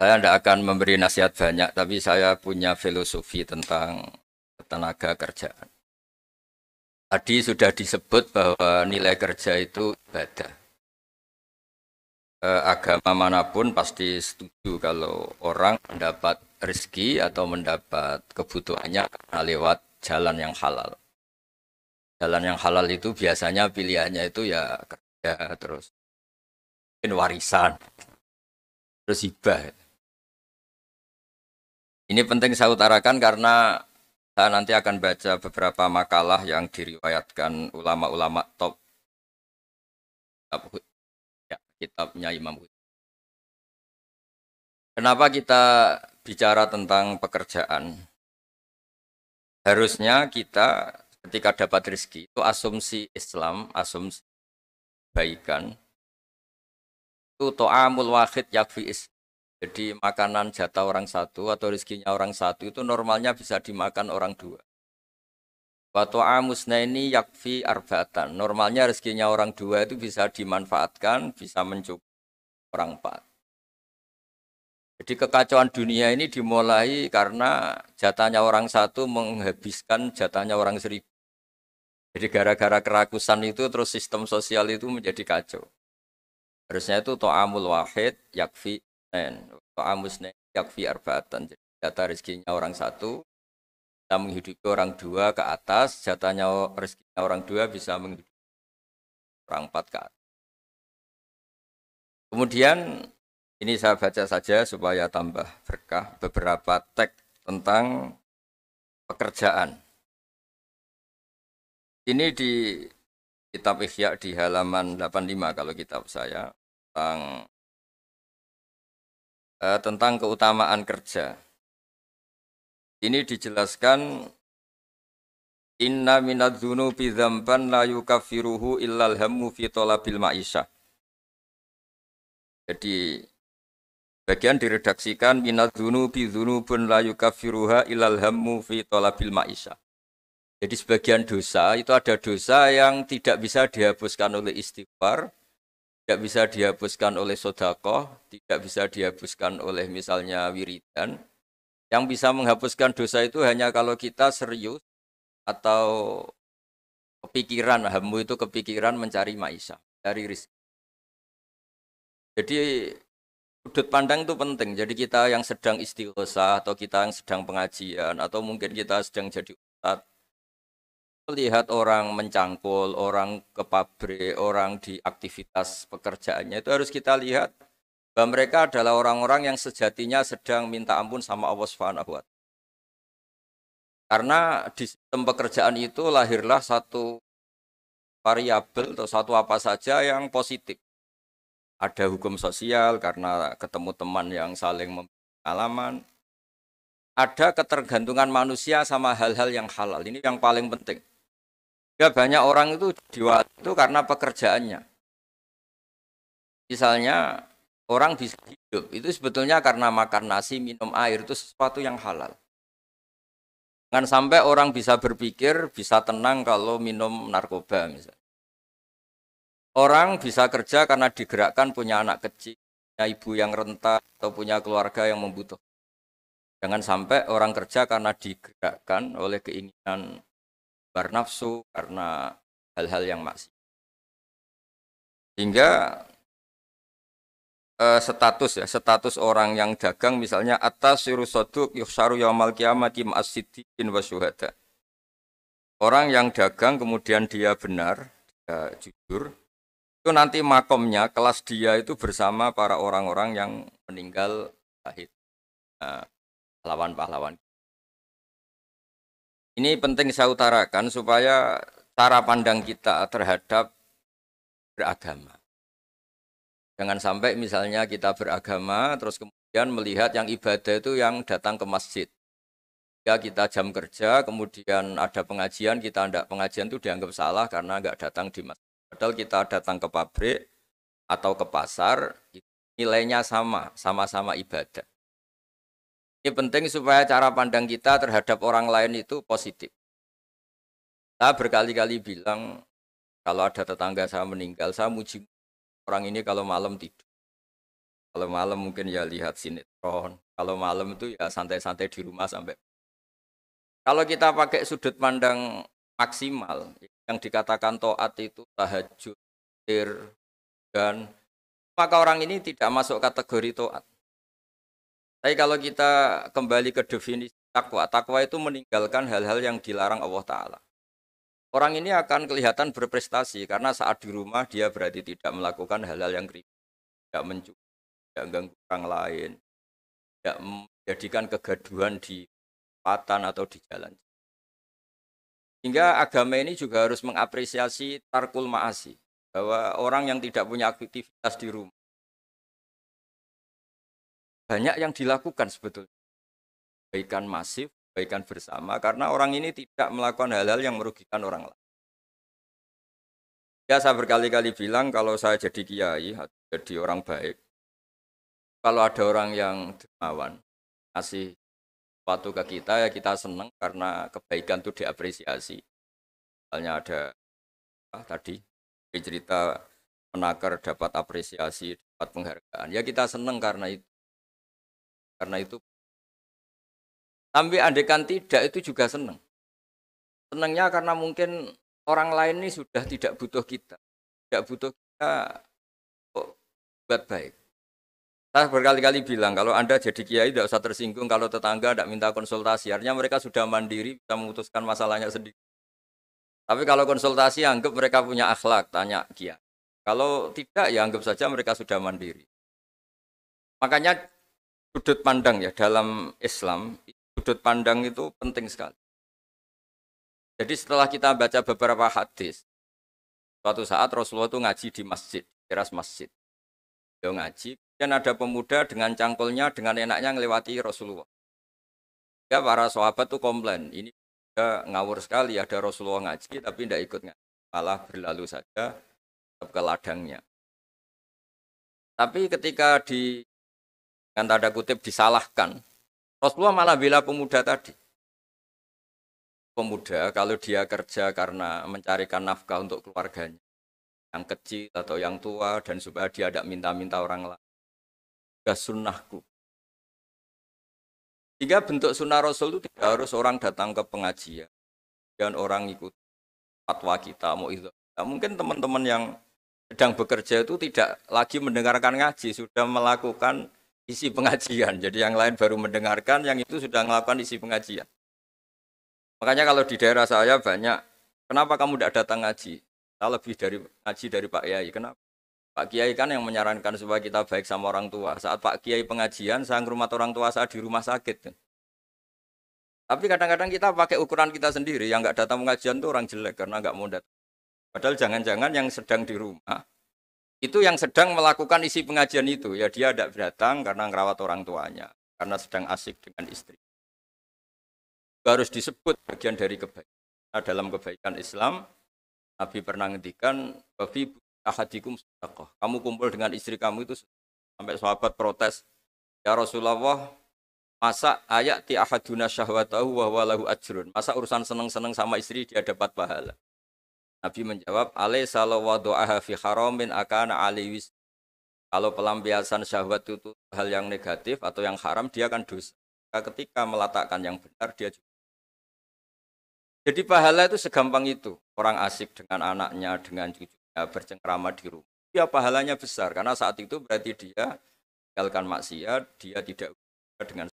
Saya tidak akan memberi nasihat banyak, tapi saya punya filosofi tentang tenaga kerjaan. Tadi sudah disebut bahwa nilai kerja itu ibadah. Eh, agama manapun pasti setuju kalau orang mendapat rezeki atau mendapat kebutuhannya karena lewat jalan yang halal. Jalan yang halal itu biasanya pilihannya itu ya kerja terus mungkin warisan terus hibah. Ini penting saya utarakan karena saya nanti akan baca beberapa makalah yang diriwayatkan ulama-ulama top kitab, ya, kitabnya Imam Hud. Kenapa kita bicara tentang pekerjaan? Harusnya kita ketika dapat rezeki itu asumsi Islam, asumsi baikan itu to'amul wahid yakfi Islam jadi makanan jatah orang satu atau rezekinya orang satu itu normalnya bisa dimakan orang dua. Wato'a ini yakfi arbatan. Normalnya rezekinya orang dua itu bisa dimanfaatkan, bisa mencukupi orang empat. Jadi kekacauan dunia ini dimulai karena jatahnya orang satu menghabiskan jatahnya orang seribu. Jadi gara-gara kerakusan itu terus sistem sosial itu menjadi kacau. Harusnya itu to'amul wahid yakfi nain amus nain yakfi arbaatan jadi jatah rezekinya orang satu bisa menghidupi orang dua ke atas jatahnya rezekinya orang dua bisa menghidupi orang empat ke atas kemudian ini saya baca saja supaya tambah berkah beberapa teks tentang pekerjaan. Ini di kitab Ihya di halaman 85 kalau kitab saya tentang eh, tentang keutamaan kerja. Ini dijelaskan Inna minadzunu bidzamban la yukaffiruhu illal hammu fi talabil ma'isyah. Jadi bagian diredaksikan minadzunu bidzunu bun la yukaffiruha illal hammu fi talabil ma'isyah. Jadi sebagian dosa itu ada dosa yang tidak bisa dihapuskan oleh istighfar, tidak bisa dihapuskan oleh sodakoh, tidak bisa dihapuskan oleh misalnya wiridan. Yang bisa menghapuskan dosa itu hanya kalau kita serius atau kepikiran, hamu itu kepikiran mencari maisha, mencari rizki. Jadi sudut pandang itu penting. Jadi kita yang sedang istighosa atau kita yang sedang pengajian atau mungkin kita sedang jadi ustad melihat orang mencangkul, orang ke pabrik, orang di aktivitas pekerjaannya itu harus kita lihat bahwa mereka adalah orang-orang yang sejatinya sedang minta ampun sama Allah Subhanahu wa Karena di sistem pekerjaan itu lahirlah satu variabel atau satu apa saja yang positif. Ada hukum sosial karena ketemu teman yang saling pengalaman, Ada ketergantungan manusia sama hal-hal yang halal. Ini yang paling penting Ya banyak orang itu di waktu karena pekerjaannya. Misalnya orang bisa hidup itu sebetulnya karena makan nasi, minum air itu sesuatu yang halal. Jangan sampai orang bisa berpikir bisa tenang kalau minum narkoba misalnya. Orang bisa kerja karena digerakkan punya anak kecil, punya ibu yang renta atau punya keluarga yang membutuhkan. Jangan sampai orang kerja karena digerakkan oleh keinginan bar nafsu karena hal-hal yang maksiat hingga uh, eh, status ya status orang yang dagang misalnya atas siru soduk yuhsaru yamal kiamati wa syuhada orang yang dagang kemudian dia benar dia jujur itu nanti makomnya kelas dia itu bersama para orang-orang yang meninggal syahid nah, pahlawan-pahlawan ini penting saya utarakan supaya cara pandang kita terhadap beragama. Jangan sampai misalnya kita beragama terus kemudian melihat yang ibadah itu yang datang ke masjid. Ya kita jam kerja, kemudian ada pengajian, kita tidak pengajian itu dianggap salah karena nggak datang di masjid. Padahal kita datang ke pabrik atau ke pasar, nilainya sama, sama-sama ibadah. Ini penting supaya cara pandang kita terhadap orang lain itu positif. Saya berkali-kali bilang, kalau ada tetangga saya meninggal, saya muji orang ini kalau malam tidur. Kalau malam mungkin ya lihat sinetron. Kalau malam itu ya santai-santai di rumah sampai. Kalau kita pakai sudut pandang maksimal, yang dikatakan toat itu tahajud, dan maka orang ini tidak masuk kategori toat. Tapi kalau kita kembali ke definisi takwa, takwa itu meninggalkan hal-hal yang dilarang Allah Ta'ala. Orang ini akan kelihatan berprestasi karena saat di rumah dia berarti tidak melakukan hal-hal yang kritis, tidak mencuri, tidak ganggu orang lain, tidak menjadikan kegaduhan di patan atau di jalan. Hingga agama ini juga harus mengapresiasi tarkul maasi bahwa orang yang tidak punya aktivitas di rumah banyak yang dilakukan sebetulnya. kebaikan masif, kebaikan bersama karena orang ini tidak melakukan hal-hal yang merugikan orang lain. Ya saya berkali-kali bilang kalau saya jadi kiai, jadi orang baik, kalau ada orang yang dermawan, kasih sesuatu ke kita ya kita senang karena kebaikan itu diapresiasi. Misalnya ada ah, tadi cerita penakar dapat apresiasi, dapat penghargaan. Ya kita senang karena itu. Karena itu tapi andekan tidak itu juga senang. Senangnya karena mungkin orang lain ini sudah tidak butuh kita. Tidak butuh kita oh, buat baik. Saya berkali-kali bilang, kalau Anda jadi kiai tidak usah tersinggung kalau tetangga tidak minta konsultasi. Artinya mereka sudah mandiri, bisa memutuskan masalahnya sendiri. Tapi kalau konsultasi, anggap mereka punya akhlak, tanya kiai. Kalau tidak, ya anggap saja mereka sudah mandiri. Makanya sudut pandang ya dalam Islam sudut pandang itu penting sekali. Jadi setelah kita baca beberapa hadis, suatu saat Rasulullah itu ngaji di masjid, teras masjid. Dia ngaji, dan ada pemuda dengan cangkulnya dengan enaknya melewati Rasulullah. Ya para sahabat tuh komplain, ini ya, ngawur sekali ada Rasulullah ngaji tapi tidak ikut ngaji, malah berlalu saja ke ladangnya. Tapi ketika di yang tanda kutip disalahkan. Rasulullah malah bela pemuda tadi. Pemuda kalau dia kerja karena mencarikan nafkah untuk keluarganya. Yang kecil atau yang tua dan supaya dia tidak minta-minta orang lain. Gak sunnahku. Tiga bentuk sunnah Rasul itu tidak harus orang datang ke pengajian. Dan orang ikut fatwa kita, mau itu. Nah, mungkin teman-teman yang sedang bekerja itu tidak lagi mendengarkan ngaji, sudah melakukan isi pengajian. Jadi yang lain baru mendengarkan, yang itu sudah melakukan isi pengajian. Makanya kalau di daerah saya banyak, kenapa kamu tidak datang ngaji? Kita lebih dari ngaji dari Pak Kiai. Kenapa? Pak Kiai kan yang menyarankan supaya kita baik sama orang tua. Saat Pak Kiai pengajian, sang rumah orang tua saya di rumah sakit. Tapi kadang-kadang kita pakai ukuran kita sendiri. Yang nggak datang pengajian itu orang jelek karena nggak mau datang. Padahal jangan-jangan yang sedang di rumah itu yang sedang melakukan isi pengajian itu ya dia tidak datang karena ngerawat orang tuanya karena sedang asik dengan istri harus disebut bagian dari kebaikan nah, dalam kebaikan Islam Nabi pernah ngendikan babi ahadikum sedekah kamu kumpul dengan istri kamu itu sampai sahabat protes ya Rasulullah masa ayat ti ahaduna syahwatahu wa lahu ajrun masa urusan seneng-seneng sama istri dia dapat pahala Nabi menjawab, "Alai salawadu'aha fi haramin akana aliwis." Kalau pelampiasan syahwat itu hal yang negatif atau yang haram, dia akan dosa. Ketika meletakkan yang benar, dia juga jadi pahala itu segampang itu. Orang asik dengan anaknya, dengan cucunya, bercengkrama di rumah. Ya pahalanya besar, karena saat itu berarti dia tinggalkan maksiat, dia tidak dengan